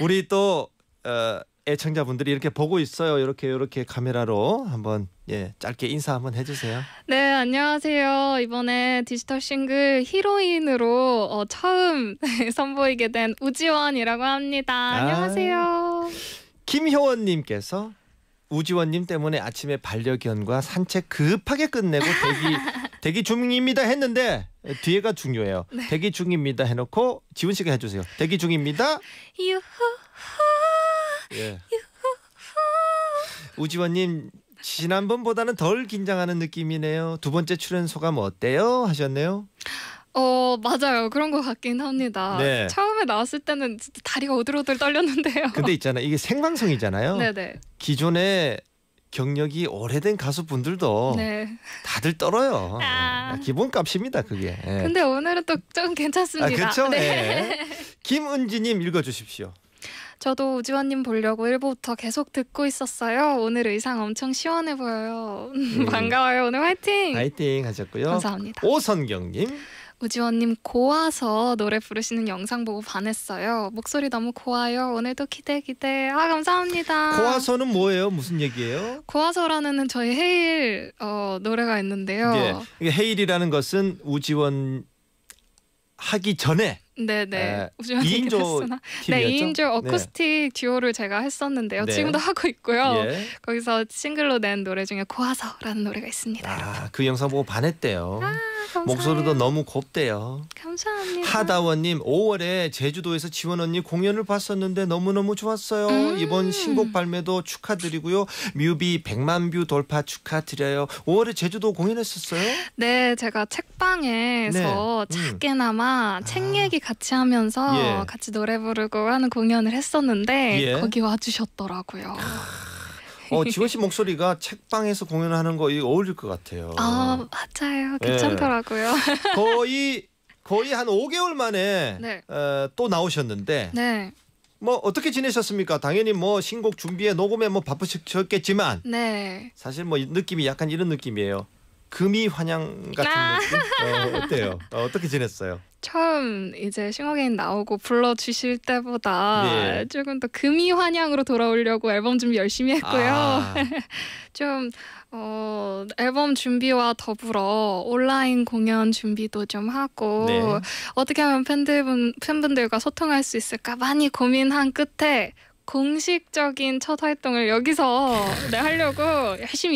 우리 또 어, 애청자분들이 이렇게 보고 있어요. 이렇게 이렇게 카메라로 한번 예 짧게 인사 한번 해주세요. 네 안녕하세요. 이번에 디지털 싱글 히로인으로 어, 처음 선보이게 된 우지원이라고 합니다. 아. 안녕하세요. 아, 김효원님께서 우지원님 때문에 아침에 반려견과 산책 급하게 끝내고 대기 대기 중입니다 했는데 뒤에가 중요해요. 네. 대기 중입니다 해놓고 지훈 씨가 해주세요. 대기 중입니다. 유후 예. 유후 우지원님 지난번보다는 덜 긴장하는 느낌이네요. 두 번째 출연 소감 어때요? 하셨네요. 어 맞아요 그런 것 같긴 합니다. 네. 처음에 나왔을 때는 다리가 오들오들 떨렸는데요. 근데 있잖아 이게 생방송이잖아요. 네네. 기존에 경력이 오래된 가수분들도 네. 다들 떨어요. 아. 아 기본값입니다, 그게. 예. 근데 오늘은 또좀 괜찮습니다. 아, 그렇죠. 네. 예. 김은지님 읽어주십시오. 저도 우지원님 보려고 일부부터 계속 듣고 있었어요. 오늘 의상 엄청 시원해 보여요. 음. 반가워요. 오늘 화이팅! 화이팅 하셨고요. 감사합니다. 오선경님. 우지원님 고와서 노래 부르시는 영상 보고 반했어요. 목소리 너무 고와요. 오늘도 기대 기대. 아 감사합니다. 고와서는 뭐예요? 무슨 얘기예요? 고와서라는 저희 헤일 어, 노래가 있는데요. 예. 헤일이라는 것은 우지원 하기 전에 네네. 우주만세계 페스 네, 2인조 어쿠스틱 네. 듀오를 제가 했었는데요. 네. 지금도 하고 있고요. 예. 거기서 싱글로 낸 노래 중에 고아서라는 노래가 있습니다. 아, 그 영상 보고 반했대요. 아, 목소리도 너무 곱대요. 감사합니다. 하다원님, 5월에 제주도에서 지원 언니 공연을 봤었는데 너무너무 좋았어요. 음. 이번 신곡 발매도 축하드리고요. 뮤비 100만 뷰 돌파 축하드려요. 5월에 제주도 공연했었어요? 네, 제가 책방에서 네. 음. 작게나마 음. 책 아. 얘기 같이 하면서 예. 같이 노래 부르고 하는 공연을 했었는데 예. 거기 와주셨더라고요. 어 지원 씨 목소리가 책방에서 공연하는 거 어울릴 것 같아요. 아 맞아요, 예. 괜찮더라고요. 예. 거의 거의 한 5개월 만에 네. 어, 또 나오셨는데 네. 뭐 어떻게 지내셨습니까? 당연히 뭐 신곡 준비에 녹음에 뭐 바쁘셨겠지만 네. 사실 뭐 느낌이 약간 이런 느낌이에요. 금이 환영 같은 아~ 느낌. 어. 어때요? 어, 떻게 지냈어요? 처음 이제 싱어게인 나오고 불러주실 때보다 네. 조금 더 금이 환향으로 돌아오려고 앨범 준비 열심히 했고요. 아. 좀 어, 앨범 준비와 더불어 온라인 공연 준비도 좀 하고 네. 어떻게 하면 팬들분, 팬분들과 소통할 수 있을까 많이 고민한 끝에 공식적인 첫 활동을 여기서 네, 하려고 열심히